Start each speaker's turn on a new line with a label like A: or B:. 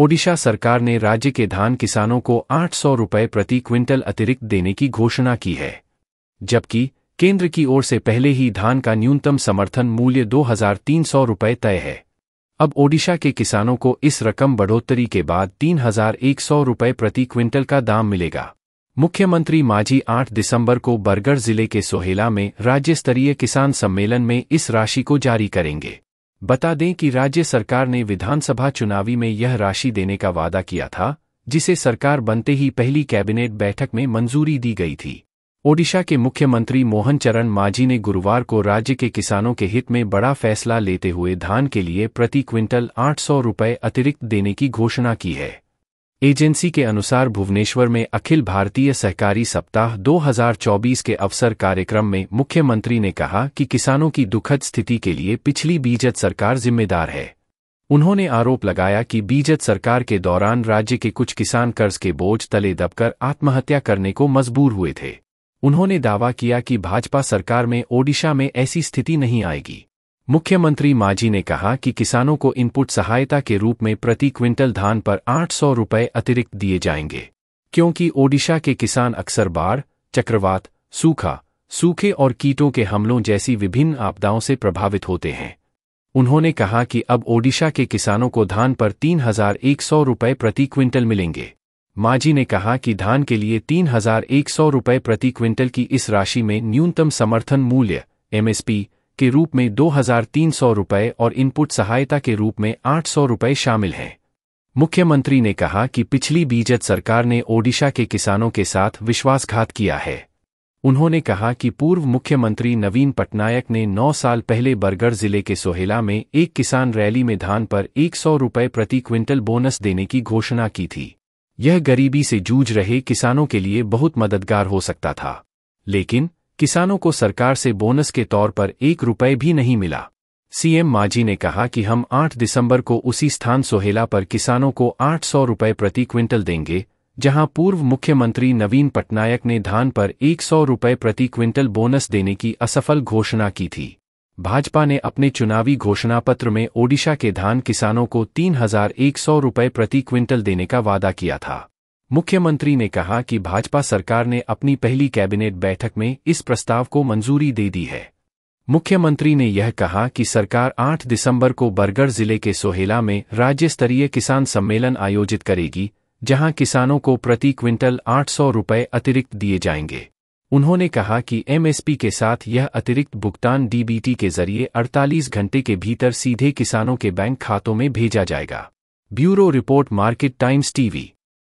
A: ओडिशा सरकार ने राज्य के धान किसानों को आठ सौ रुपये प्रति क्विंटल अतिरिक्त देने की घोषणा की है जबकि केंद्र की ओर से पहले ही धान का न्यूनतम समर्थन मूल्य दो हजार तीन सौ रुपये तय है अब ओडिशा के किसानों को इस रकम बढ़ोतरी के बाद तीन हजार एक सौ रुपये प्रति क्विंटल का दाम मिलेगा मुख्यमंत्री मांझी 8 दिसंबर को बरगढ़ जिले के सोहेला में राज्य स्तरीय किसान सम्मेलन में इस राशि को जारी करेंगे बता दें कि राज्य सरकार ने विधानसभा चुनावी में यह राशि देने का वादा किया था जिसे सरकार बनते ही पहली कैबिनेट बैठक में मंजूरी दी गई थी ओडिशा के मुख्यमंत्री मोहन चरण मांझी ने गुरुवार को राज्य के किसानों के हित में बड़ा फैसला लेते हुए धान के लिए प्रति क्विंटल आठ सौ रुपये अतिरिक्त देने की घोषणा की है एजेंसी के अनुसार भुवनेश्वर में अखिल भारतीय सहकारी सप्ताह 2024 के अवसर कार्यक्रम में मुख्यमंत्री ने कहा कि किसानों की दुखद स्थिति के लिए पिछली बीजत सरकार जिम्मेदार है उन्होंने आरोप लगाया कि बीजत सरकार के दौरान राज्य के कुछ किसान कर्ज के बोझ तले दबकर आत्महत्या करने को मजबूर हुए थे उन्होंने दावा किया कि भाजपा सरकार में ओडिशा में ऐसी स्थिति नहीं आएगी मुख्यमंत्री मांझी ने कहा कि किसानों को इनपुट सहायता के रूप में प्रति क्विंटल धान पर आठ सौ अतिरिक्त दिए जाएंगे क्योंकि ओडिशा के किसान अक्सर बाढ़ चक्रवात सूखा सूखे और कीटों के हमलों जैसी विभिन्न आपदाओं से प्रभावित होते हैं उन्होंने कहा कि अब ओडिशा के किसानों को धान पर तीन हजार एक सौ प्रति क्विंटल मिलेंगे मांझी ने कहा कि धान के लिए तीन हजार एक सौ प्रति क्विंटल की इस राशि में न्यूनतम समर्थन मूल्य एमएसपी के रूप में दो हजार तीन सौ रुपये और इनपुट सहायता के रूप में आठ सौ शामिल हैं मुख्यमंत्री ने कहा कि पिछली बीजत सरकार ने ओडिशा के किसानों के साथ विश्वासघात किया है उन्होंने कहा कि पूर्व मुख्यमंत्री नवीन पटनायक ने नौ साल पहले बरगढ़ जिले के सोहेला में एक किसान रैली में धान पर एक सौ रुपये प्रति क्विंटल बोनस देने की घोषणा की थी यह गरीबी से जूझ रहे किसानों के लिए बहुत मददगार हो सकता था लेकिन किसानों को सरकार से बोनस के तौर पर एक रुपये भी नहीं मिला सीएम मांझी ने कहा कि हम 8 दिसंबर को उसी स्थान सोहेला पर किसानों को आठ सौ रुपये प्रति क्विंटल देंगे जहां पूर्व मुख्यमंत्री नवीन पटनायक ने धान पर एक सौ रुपये प्रति क्विंटल बोनस देने की असफल घोषणा की थी भाजपा ने अपने चुनावी घोषणा पत्र में ओडिशा के धान किसानों को तीन हजार एक सौ रुपये प्रति क्विंटल देने का वादा किया था मुख्यमंत्री ने कहा कि भाजपा सरकार ने अपनी पहली कैबिनेट बैठक में इस प्रस्ताव को मंजूरी दे दी है मुख्यमंत्री ने यह कहा कि सरकार 8 दिसंबर को बरगढ़ जिले के सोहेला में राज्य स्तरीय किसान सम्मेलन आयोजित करेगी जहां किसानों को प्रति क्विंटल आठ सौ अतिरिक्त दिए जाएंगे उन्होंने कहा कि एमएसपी के साथ यह अतिरिक्त भुगतान डीबीटी के जरिए 48 घंटे के भीतर सीधे किसानों के बैंक खातों में भेजा जाएगा bureau report Market Times TV